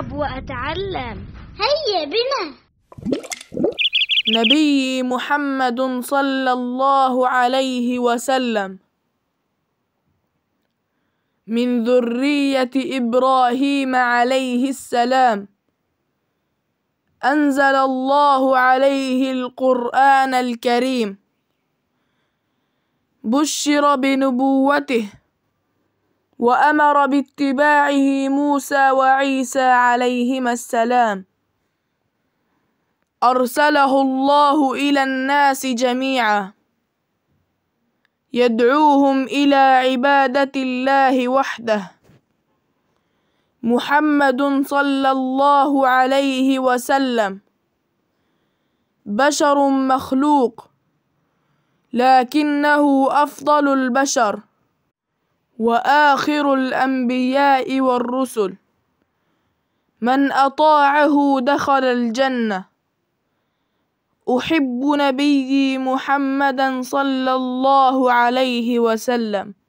ألعب وأتعلم هيا بنا نبي محمد صلى الله عليه وسلم من ذرية إبراهيم عليه السلام أنزل الله عليه القرآن الكريم بشر بنبوته وأمر باتباعه موسى وعيسى عليهما السلام أرسله الله إلى الناس جميعا يدعوهم إلى عبادة الله وحده محمد صلى الله عليه وسلم بشر مخلوق لكنه أفضل البشر وآخر الأنبياء والرسل من أطاعه دخل الجنة أحب نبيي محمدا صلى الله عليه وسلم